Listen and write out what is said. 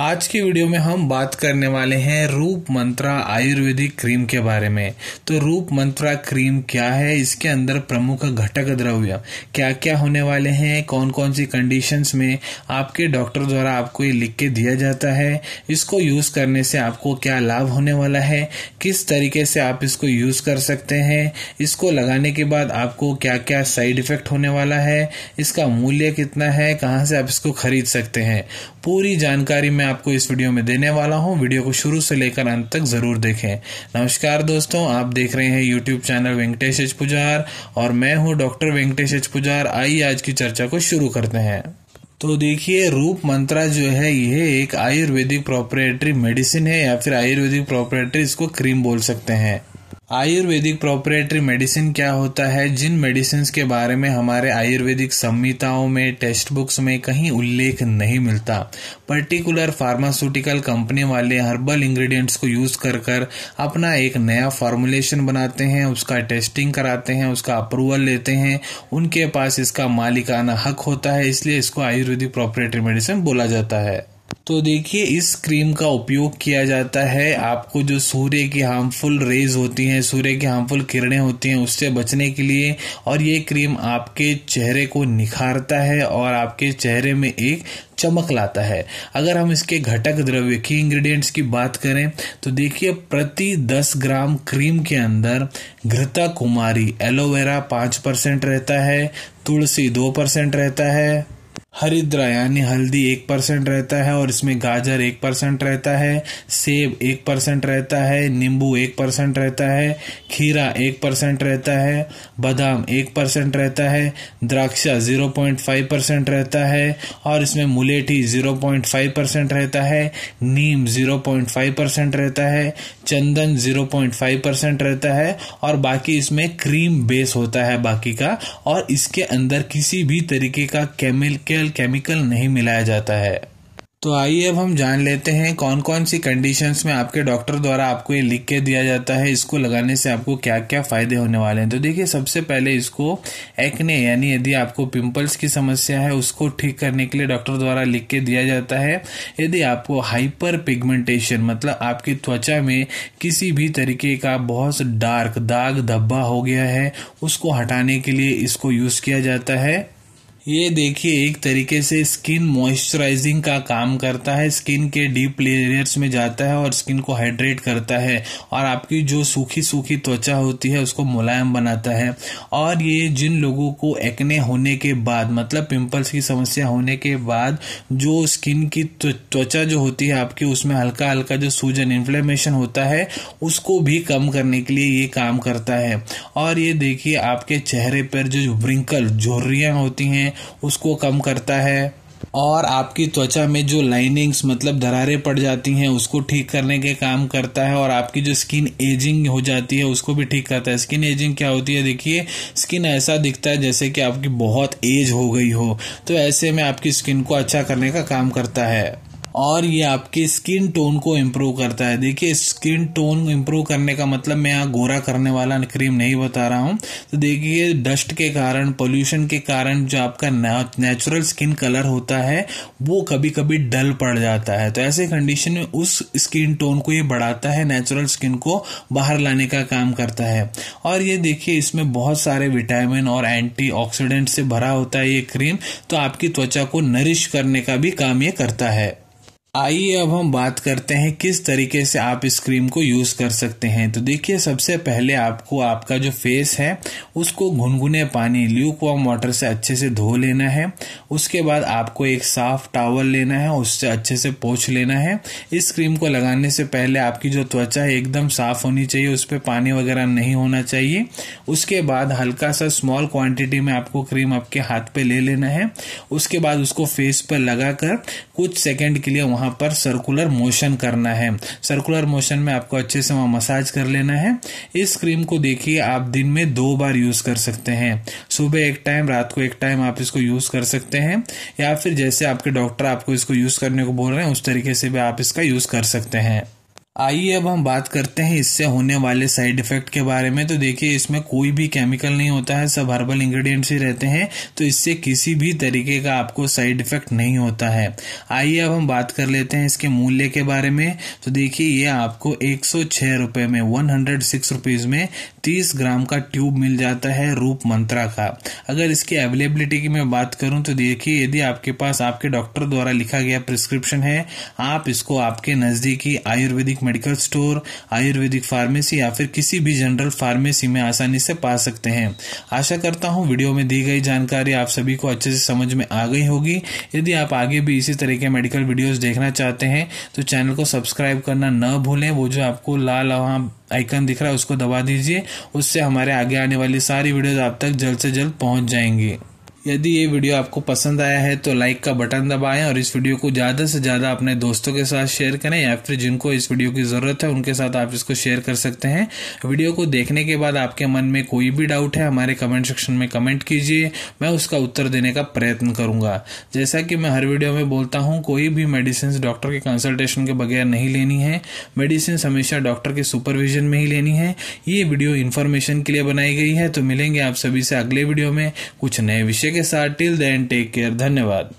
आज की वीडियो में हम बात करने वाले हैं रूप मंत्रा आयुर्वेदिक क्रीम के बारे में तो रूप मंत्रा क्रीम क्या है इसके अंदर प्रमुख घटक द्रव्य क्या क्या होने वाले हैं कौन कौन सी कंडीशंस में आपके डॉक्टर द्वारा आपको ये लिख के दिया जाता है इसको यूज़ करने से आपको क्या लाभ होने वाला है किस तरीके से आप इसको यूज़ कर सकते हैं इसको लगाने के बाद आपको क्या क्या साइड इफेक्ट होने वाला है इसका मूल्य कितना है कहाँ से आप इसको खरीद सकते हैं पूरी जानकारी में मैं आपको इस वीडियो में देने वाला हूँ वीडियो को शुरू से लेकर अंत तक ज़रूर देखें नमस्कार दोस्तों आप देख रहे हैं YouTube channel Venkatesh H Pujar और मैं हूँ डॉक्टर वेंकटेश एच पुजार आइए आज की चर्चा को शुरू करते हैं तो देखिए रूप मंत्रा जो है यह एक आयुर्वेदिक प्रोपरेटरी मेडिसिन है या फिर आयुर्वेदिक प्रोपरेटरी इसको क्रीम बोल सकते हैं आयुर्वेदिक प्रोपरेटरी मेडिसिन क्या होता है जिन मेडिसिन के बारे में हमारे आयुर्वेदिक संहिताओं में टेक्स्ट बुक्स में कहीं उल्लेख नहीं मिलता पर्टिकुलर फार्मास्यूटिकल कंपनी वाले हर्बल इंग्रेडिएंट्स को यूज़ कर कर अपना एक नया फॉर्मुलेशन बनाते हैं उसका टेस्टिंग कराते हैं उसका अप्रूवल लेते हैं उनके पास इसका मालिकाना हक होता है इसलिए इसको आयुर्वेदिक प्रोपरेटरी मेडिसिन बोला जाता है तो देखिए इस क्रीम का उपयोग किया जाता है आपको जो सूर्य की हार्मफुल रेज होती हैं सूर्य की हार्मफुल किरणें होती हैं उससे बचने के लिए और ये क्रीम आपके चेहरे को निखारता है और आपके चेहरे में एक चमक लाता है अगर हम इसके घटक द्रव्य की इंग्रेडिएंट्स की बात करें तो देखिए प्रति 10 ग्राम क्रीम के अंदर घृता कुमारी एलोवेरा 5 परसेंट रहता है तुलसी 2 परसेंट रहता है हरिद्रा यानी हल्दी एक परसेंट रहता है और इसमें गाजर एक परसेंट रहता है सेब एक परसेंट रहता है नींबू एक परसेंट रहता है खीरा एक परसेंट रहता है बादाम एक परसेंट रहता है द्राक्षा ज़ीरो पॉइंट फाइव परसेंट रहता है और इसमें मुलेठी ज़ीरो पॉइंट फाइव परसेंट रहता है नीम ज़ीरो पॉइंट फाइव परसेंट रहता है चंदन ज़ीरो पॉइंट फाइव परसेंट रहता है और बाकी इसमें क्रीम बेस होता है बाकी का और इसके अंदर किसी भी तरीके का केमिकल आर्टिफिशियल केमिकल नहीं मिलाया जाता है तो आइए अब हम जान लेते हैं कौन कौन सी कंडीशंस में आपके डॉक्टर द्वारा आपको ये लिख के दिया जाता है इसको लगाने से आपको क्या क्या फ़ायदे होने वाले हैं तो देखिए सबसे पहले इसको एक्ने यानी यदि आपको पिंपल्स की समस्या है उसको ठीक करने के लिए डॉक्टर द्वारा लिख के दिया जाता है यदि आपको हाइपर पिगमेंटेशन मतलब आपकी त्वचा में किसी भी तरीके का बहुत डार्क दाग धब्बा हो गया है उसको हटाने के लिए इसको यूज़ किया जाता है ये देखिए एक तरीके से स्किन मॉइस्चराइजिंग का काम करता है स्किन के डीप लेयर्स में जाता है और स्किन को हाइड्रेट करता है और आपकी जो सूखी सूखी त्वचा होती है उसको मुलायम बनाता है और ये जिन लोगों को एक्ने होने के बाद मतलब पिंपल्स की समस्या होने के बाद जो स्किन की त्वचा जो होती है आपकी उसमें हल्का हल्का जो सूजन इन्फ्लेमेशन होता है उसको भी कम करने के लिए ये काम करता है और ये देखिए आपके चेहरे पर जो व्रिंकल झुर्रियाँ होती हैं उसको कम करता है और आपकी त्वचा में जो लाइनिंग्स मतलब दरारें पड़ जाती हैं उसको ठीक करने के काम करता है और आपकी जो स्किन एजिंग हो जाती है उसको भी ठीक करता है स्किन एजिंग क्या होती है देखिए स्किन ऐसा दिखता है जैसे कि आपकी बहुत एज हो गई हो तो ऐसे में आपकी स्किन को अच्छा करने का काम करता है और ये आपके स्किन टोन को इम्प्रूव करता है देखिए स्किन टोन इम्प्रूव करने का मतलब मैं यहाँ गोरा करने वाला क्रीम नहीं बता रहा हूँ तो देखिए डस्ट के कारण पोल्यूशन के कारण जो आपका नेचुरल स्किन कलर होता है वो कभी कभी डल पड़ जाता है तो ऐसे कंडीशन में उस स्किन टोन को ये बढ़ाता है नेचुरल स्किन को बाहर लाने का काम करता है और ये देखिए इसमें बहुत सारे विटामिन और एंटी से भरा होता है ये क्रीम तो आपकी त्वचा को नरिश करने का भी काम ये करता है आइए अब हम बात करते हैं किस तरीके से आप इस क्रीम को यूज़ कर सकते हैं तो देखिए सबसे पहले आपको आपका जो फेस है उसको गुनगुने पानी ल्यूक वॉम वाटर से अच्छे से धो लेना है उसके बाद आपको एक साफ़ टावल लेना है उससे अच्छे से पोछ लेना है इस क्रीम को लगाने से पहले आपकी जो त्वचा है एकदम साफ़ होनी चाहिए उस पर पानी वगैरह नहीं होना चाहिए उसके बाद हल्का सा स्मॉल क्वान्टिटी में आपको क्रीम आपके हाथ पे ले लेना है उसके बाद उसको फेस पर लगाकर कुछ सेकेंड के लिए वहाँ पर सर्कुलर मोशन करना है सर्कुलर मोशन में आपको अच्छे से वहाँ मसाज कर लेना है इस क्रीम को देखिए आप दिन में दो बार यूज़ कर सकते हैं सुबह एक टाइम रात को एक टाइम आप इसको यूज़ कर सकते हैं या फिर जैसे आपके डॉक्टर आपको इसको यूज़ करने को बोल रहे हैं उस तरीके से भी आप इसका यूज़ कर सकते हैं आइए अब हम बात करते हैं इससे होने वाले साइड इफेक्ट के बारे में तो देखिए इसमें कोई भी केमिकल नहीं होता है सब हर्बल इंग्रेडिएंट्स ही रहते हैं तो इससे किसी भी तरीके का आपको साइड इफेक्ट नहीं होता है आइए अब हम बात कर लेते हैं इसके मूल्य के बारे में तो देखिए ये आपको एक सौ में वन हंड्रेड सिक्स रुपीज़ में तीस ग्राम का ट्यूब मिल जाता है रूप मंत्रा का अगर इसकी अवेलेबिलिटी की मैं बात करूं तो देखिए यदि आपके पास आपके डॉक्टर द्वारा लिखा गया प्रिस्क्रिप्शन है आप इसको आपके नज़दीकी ayurvedic medical store ayurvedic pharmacy या फिर किसी भी जनरल फार्मेसी में आसानी से पा सकते हैं आशा करता हूँ वीडियो में दी गई जानकारी आप सभी को अच्छे से समझ में आ गई होगी यदि आप आगे भी इसी तरह के मेडिकल वीडियोज़ देखना चाहते हैं तो चैनल को सब्सक्राइब करना न भूलें वो जो आपको लाल वहाँ आइकन दिख रहा है उसको दबा दीजिए उससे हमारे आगे आने वाली सारी वीडियोज़ आप तक जल्द से जल्द पहुँच जाएंगी यदि ये वीडियो आपको पसंद आया है तो लाइक का बटन दबाएं और इस वीडियो को ज़्यादा से ज़्यादा अपने दोस्तों के साथ शेयर करें या फिर जिनको इस वीडियो की ज़रूरत है उनके साथ आप इसको शेयर कर सकते हैं वीडियो को देखने के बाद आपके मन में कोई भी डाउट है हमारे कमेंट सेक्शन में कमेंट कीजिए मैं उसका उत्तर देने का प्रयत्न करूँगा जैसा कि मैं हर वीडियो में बोलता हूँ कोई भी मेडिसिन डॉक्टर के कंसल्टेशन के बगैर नहीं लेनी है मेडिसिन हमेशा डॉक्टर के सुपरविजन में ही लेनी है ये वीडियो इन्फॉर्मेशन के लिए बनाई गई है तो मिलेंगे आप सभी से अगले वीडियो में कुछ नए विषय के साथ टिल देन टेक केयर धन्यवाद